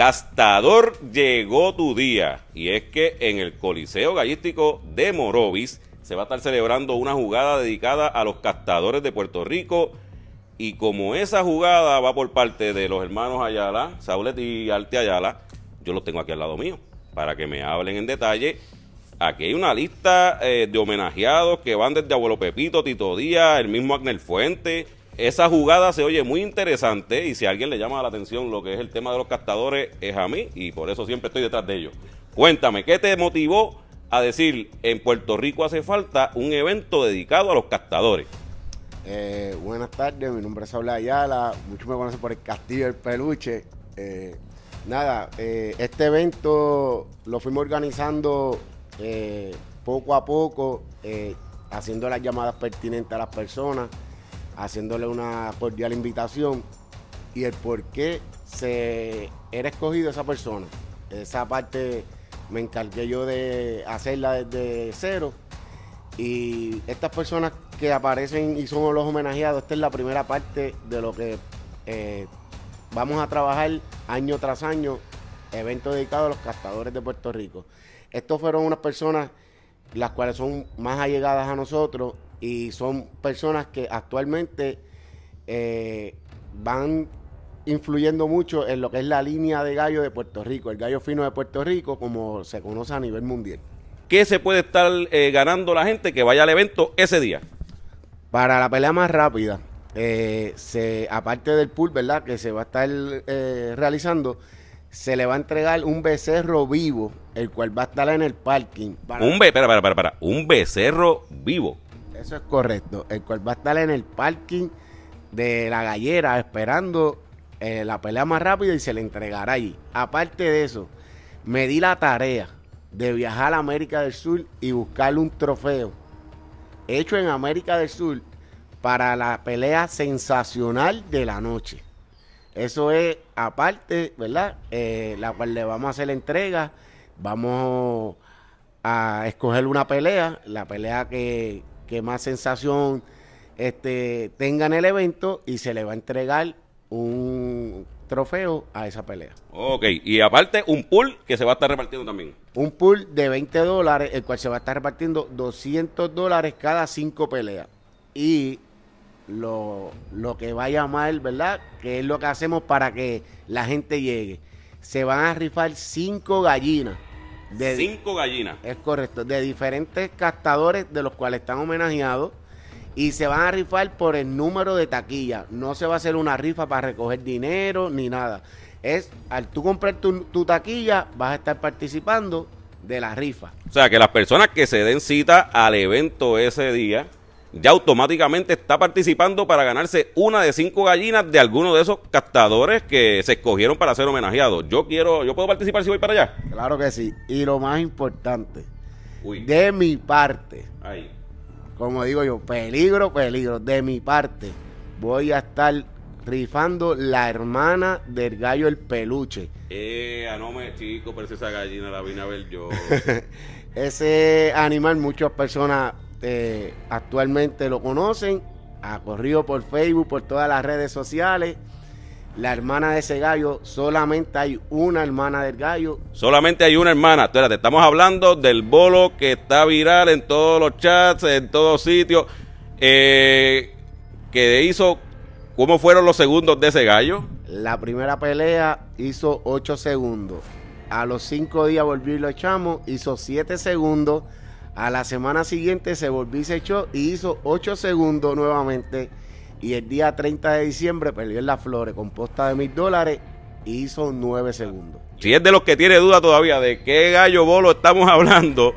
castador llegó tu día. Y es que en el Coliseo Gallístico de Morovis se va a estar celebrando una jugada dedicada a los castadores de Puerto Rico. Y como esa jugada va por parte de los hermanos Ayala, Saulet y Arte Ayala, yo los tengo aquí al lado mío para que me hablen en detalle. Aquí hay una lista eh, de homenajeados que van desde Abuelo Pepito, Tito Díaz, el mismo Agner Fuente esa jugada se oye muy interesante y si a alguien le llama la atención lo que es el tema de los captadores es a mí y por eso siempre estoy detrás de ellos. Cuéntame, ¿qué te motivó a decir en Puerto Rico hace falta un evento dedicado a los captadores? Eh, buenas tardes, mi nombre es habla Ayala, muchos me conocen por el Castillo del Peluche. Eh, nada, eh, este evento lo fuimos organizando poco a poco, haciendo las llamadas pertinentes a las personas haciéndole una cordial invitación y el por qué se era escogido esa persona. Esa parte me encargué yo de hacerla desde cero. Y estas personas que aparecen y son los homenajeados, esta es la primera parte de lo que eh, vamos a trabajar año tras año, evento dedicado a los castadores de Puerto Rico. Estos fueron unas personas las cuales son más allegadas a nosotros y son personas que actualmente eh, van influyendo mucho en lo que es la línea de gallo de Puerto Rico, el gallo fino de Puerto Rico, como se conoce a nivel mundial. ¿Qué se puede estar eh, ganando la gente que vaya al evento ese día? Para la pelea más rápida, eh, se, aparte del pool, ¿verdad? Que se va a estar realizando, se le va a entregar un becerro vivo, el cual va a estar en el parking. Un, be un becerro vivo. Eso es correcto, el cual va a estar en el parking de la gallera esperando eh, la pelea más rápida y se le entregará allí. Aparte de eso, me di la tarea de viajar a América del Sur y buscarle un trofeo hecho en América del Sur para la pelea sensacional de la noche. Eso es aparte, ¿verdad? Eh, la cual le vamos a hacer la entrega. Vamos a escoger una pelea, la pelea que, más sensación este, tenga en el evento y se le va a entregar un trofeo a esa pelea. Ok, y aparte un pool que se va a estar repartiendo también. Un pool de 20 dólares, el cual se va a estar repartiendo 200 dólares cada cinco peleas. Y lo, lo que vaya mal, ¿verdad? Que es lo que hacemos para que la gente llegue. Se van a rifar cinco gallinas. De, cinco gallinas. Es correcto, de diferentes castadores de los cuales están homenajeados y se van a rifar por el número de taquilla. No se va a hacer una rifa para recoger dinero ni nada. Es al tú comprar tu, tu taquilla, vas a estar participando de la rifa. O sea, que las personas que se den cita al evento ese día, ya automáticamente está participando para ganarse una de cinco gallinas de alguno de esos captadores que se escogieron para ser homenajeados. Yo quiero, yo puedo participar si voy para allá. Claro que sí. Y lo más importante, de mi parte, como digo yo, peligro, peligro, de mi parte, voy a estar rifando la hermana del gallo el peluche. Eh, no me chico, pero esa gallina la vine a ver yo. Ese animal muchas personas este, actualmente lo conocen, ha corrido por Facebook, por todas las redes sociales. La hermana de ese gallo, solamente hay una hermana del gallo. Solamente hay una hermana. estamos hablando del bolo que está viral en todos los chats, en todos sitios. Eh, que hizo, ¿cómo fueron los segundos de ese gallo? La primera pelea hizo 8 segundos. A los 5 días volvió y lo echamos, hizo 7 segundos. A la semana siguiente se volvió y se echó y hizo 8 segundos nuevamente. Y el día 30 de diciembre perdió en las flores con posta de mil dólares y hizo 9 segundos. Si es de los que tiene duda todavía de qué gallo bolo estamos hablando,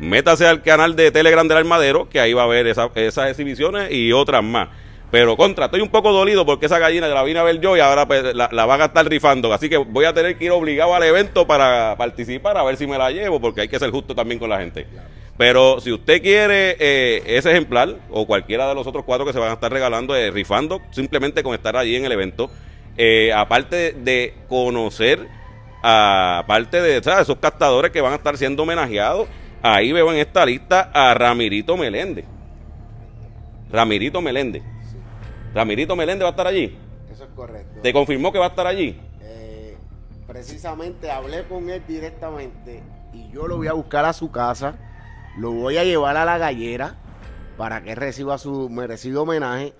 métase al canal de Telegram del Armadero, que ahí va a ver esas exhibiciones y otras más. Pero contra, estoy un poco dolido porque esa gallina la vine a ver yo y ahora pues, la, va van a estar rifando. Así que voy a tener que ir obligado al evento para participar a ver si me la llevo, porque hay que ser justo también con la gente. Pero si usted quiere eh, ese ejemplar o cualquiera de los otros cuatro que se van a estar regalando, eh, rifando, simplemente con estar allí en el evento, eh, aparte de conocer, a, aparte de ¿sabes? esos captadores que van a estar siendo homenajeados, ahí veo en esta lista a Ramirito Meléndez. Ramirito Meléndez. Ramirito Meléndez va a estar allí. Eso es correcto. ¿Te confirmó que va a estar allí? precisamente hablé con él directamente y yo lo voy a buscar a su casa lo voy a llevar a la gallera para que reciba su merecido homenaje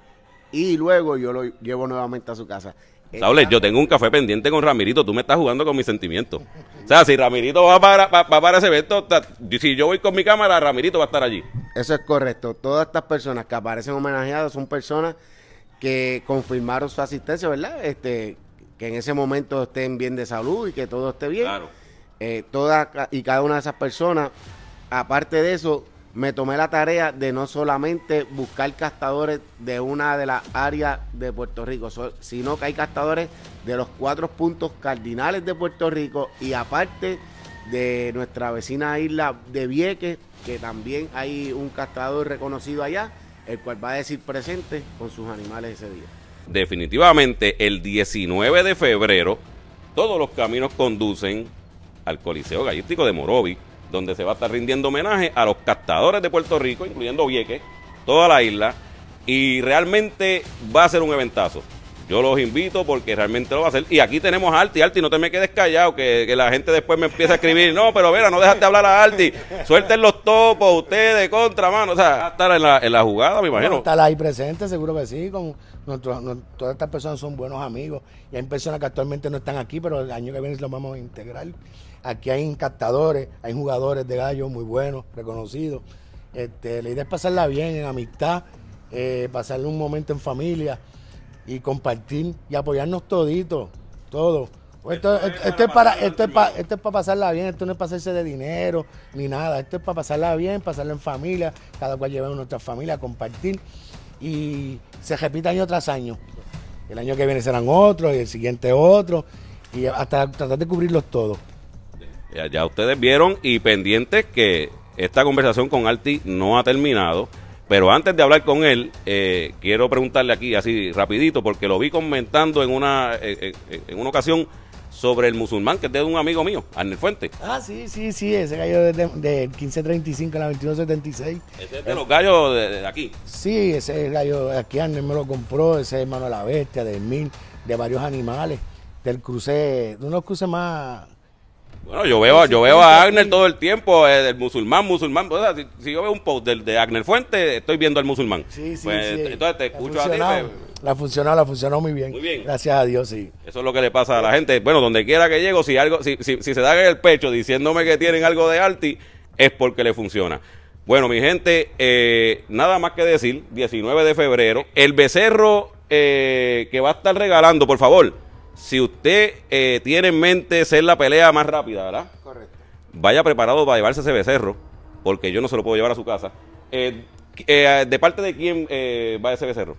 y luego yo lo llevo nuevamente a su casa. yo tengo un café pendiente con Ramirito, tú me estás jugando con mis sentimientos. O sea, si Ramirito va para, para ese evento, si yo voy con mi cámara, Ramirito va a estar allí. Eso es correcto. Todas estas personas que aparecen homenajeadas son personas que confirmaron su asistencia, ¿verdad? Este, que en ese momento estén bien de salud y que todo esté bien. Claro. Eh, y cada una de esas personas aparte de eso, me tomé la tarea de no solamente buscar castadores de una de las áreas de Puerto Rico, sino que hay castadores de los cuatro puntos cardinales de Puerto Rico y aparte de nuestra vecina isla de Vieques, que también hay un castador reconocido allá, el cual va a decir presente con sus animales ese día. Definitivamente el 19 de febrero todos los caminos conducen al Coliseo Gallístico de Morobi donde se va a estar rindiendo homenaje a los captadores de Puerto Rico, incluyendo Vieques, toda la isla, y realmente va a ser un eventazo. Yo los invito porque realmente lo va a hacer. Y aquí tenemos a Arti. Arti, no te me quedes callado, que, la gente después me empieza a escribir. No, pero Vera, no de hablar a Arti. Suelten los topos, ustedes, contra mano. O sea, estar en la, en la jugada, me imagino. está ahí presente, seguro que sí. Con nuestro, todas estas personas son buenos amigos. Y hay personas que actualmente no están aquí, pero el año que viene los vamos a integrar. Aquí hay encantadores, hay jugadores de gallo muy buenos, reconocidos. Este, la idea es pasarla bien, en amistad, eh, pasarle un momento en familia y compartir y apoyarnos todito todo. Esto, es para, esto, para, pasarla bien, esto no es para hacerse de dinero ni nada, esto es para pasarla bien, pasarla en familia, cada cual lleva a nuestra familia, compartir y se repite año tras año. El año que viene serán otros y el siguiente otro y hasta tratar de cubrirlos todos. ya ustedes vieron y pendientes que esta conversación con Arti no ha terminado. Pero antes de hablar con él, eh, quiero preguntarle aquí así rapidito, porque lo vi comentando en una, eh, eh, en una ocasión sobre el musulmán, que es de un amigo mío, Arnel Fuente. Ah, sí, sí, sí, ese gallo del de 1535 a la 2176. Ese es de los gallos de, aquí. Sí, ese gallo de aquí Arnel me lo compró, ese hermano de la bestia, de mil, de varios animales, del cruce, de unos cruces más bueno, yo veo, yo veo a Agner todo el tiempo, eh, el musulmán, musulmán. si, yo veo un post de, de, Agner Fuente, estoy viendo al musulmán. Sí, sí, pues, sí. Entonces te escucho a ti. Pues. La funcionó, la funcionó muy bien. Muy bien. Gracias a Dios, sí. Eso es lo que le pasa a la gente. Bueno, donde quiera que llego, si algo, si, se da en el pecho diciéndome que tienen algo de alti, es porque le funciona. Bueno, mi gente, eh, nada más que decir, 19 de febrero, el becerro eh, que va a estar regalando, por favor, si usted eh, tiene en mente ser la pelea más rápida, ¿verdad? Correcto. Vaya preparado para llevarse ese becerro, porque yo no se lo puedo llevar a su casa. Eh, eh, ¿De parte de quién va ese becerro?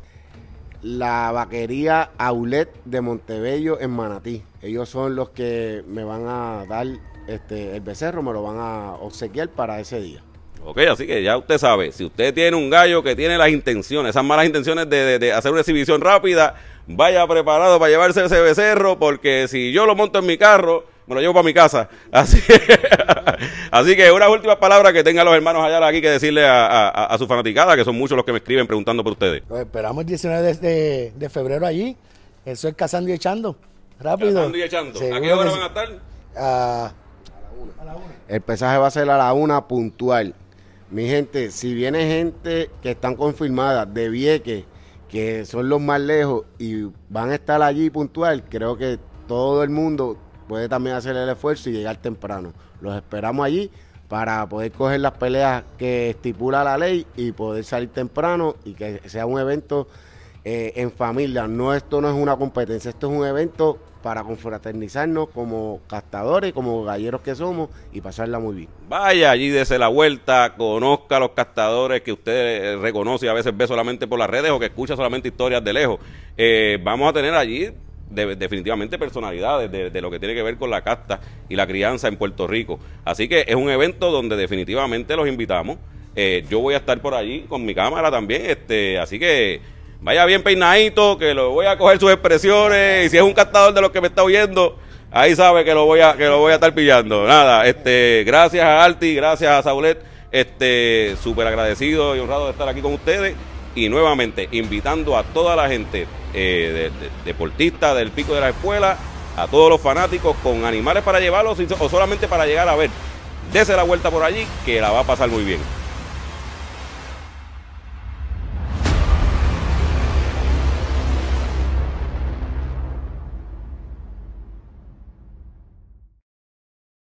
La vaquería Aulet de Montebello en Manatí. Ellos son los que me van a dar este, el becerro, me lo van a obsequiar para ese día. Ok, así que ya usted sabe, si usted tiene un gallo que tiene las intenciones, esas malas intenciones de, hacer una exhibición rápida, vaya preparado para llevarse ese becerro, porque si yo lo monto en mi carro, me lo llevo para mi casa. Así, así que unas últimas palabras que tengan los hermanos allá aquí que decirle a, a, a, su fanaticada, que son muchos los que me escriben preguntando por ustedes. lo pues esperamos el 19 de, febrero allí. Eso es cazando y echando. Rápido. Cazando echando. ¿A qué hora van a estar? A, ah, a la una. El pesaje va a ser a la una puntual. Mi gente, si viene gente que están confirmadas de Vieques, que son los más lejos y van a estar allí puntual, creo que todo el mundo puede también hacer el esfuerzo y llegar temprano. Los esperamos allí para poder coger las peleas que estipula la ley y poder salir temprano y que sea un evento eh, en familia. No, esto no es una competencia, esto es un evento para confraternizarnos como castadores, como galleros que somos y pasarla muy bien. Vaya allí, desde la vuelta, conozca a los castadores que usted eh, reconoce y a veces ve solamente por las redes o que escucha solamente historias de lejos. Eh, vamos a tener allí definitivamente personalidades de, lo que tiene que ver con la casta y la crianza en Puerto Rico. Así que es un evento donde definitivamente los invitamos. Eh, yo voy a estar por allí con mi cámara también, este, así que Vaya bien peinadito, que lo voy a coger sus expresiones. Y si es un cantador de los que me está oyendo, ahí sabe que lo voy a, que lo voy a estar pillando. Nada, este, gracias a Arti, gracias a Saulet. Este, súper agradecido y honrado de estar aquí con ustedes. Y nuevamente, invitando a toda la gente eh, deportista del pico de la escuela, a todos los fanáticos con animales para llevarlos o solamente para llegar a ver. Dese la vuelta por allí, que la va a pasar muy bien.